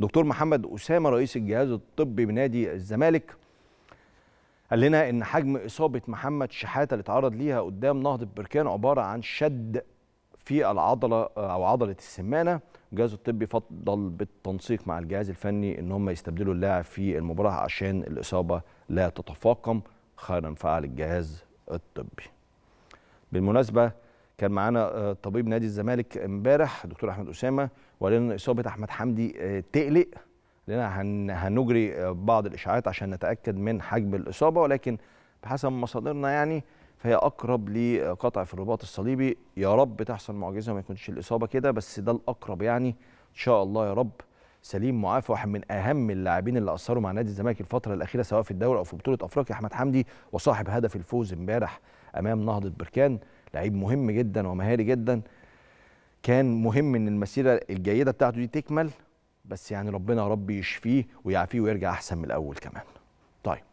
دكتور محمد أسامة رئيس الجهاز الطبي بنادي الزمالك قال لنا إن حجم إصابة محمد شحاتة اللي اتعرض ليها قدام نهضة بركان عبارة عن شد في العضلة آه، أو عضلة السمانة الجهاز الطبي فضل بالتنسيق مع الجهاز الفني ان هم يستبدلوا اللاعب في المباراه عشان الاصابه لا تتفاقم خيرا فعل الجهاز الطبي بالمناسبه كان معانا آه، طبيب نادي الزمالك امبارح دكتور احمد اسامه وقال ان اصابه احمد حمدي آه، تقلق لنا هنجري آه، بعض الاشاعات عشان نتاكد من حجم الاصابه ولكن بحسب مصادرنا يعني فهي اقرب لقطع في الرباط الصليبي يا رب تحصل معجزه وما يكونش الاصابه كده بس ده الاقرب يعني ان شاء الله يا رب سليم معافى واحد من اهم اللاعبين اللي اثروا مع نادي الزمالك الفتره الاخيره سواء في الدوري او في بطوله افريقيا احمد حمدي وصاحب هدف الفوز امبارح امام نهضه بركان لعيب مهم جدا ومهاري جدا كان مهم ان المسيره الجيده بتاعته دي تكمل بس يعني ربنا يا رب يشفيه ويعافيه ويرجع احسن من الاول كمان طيب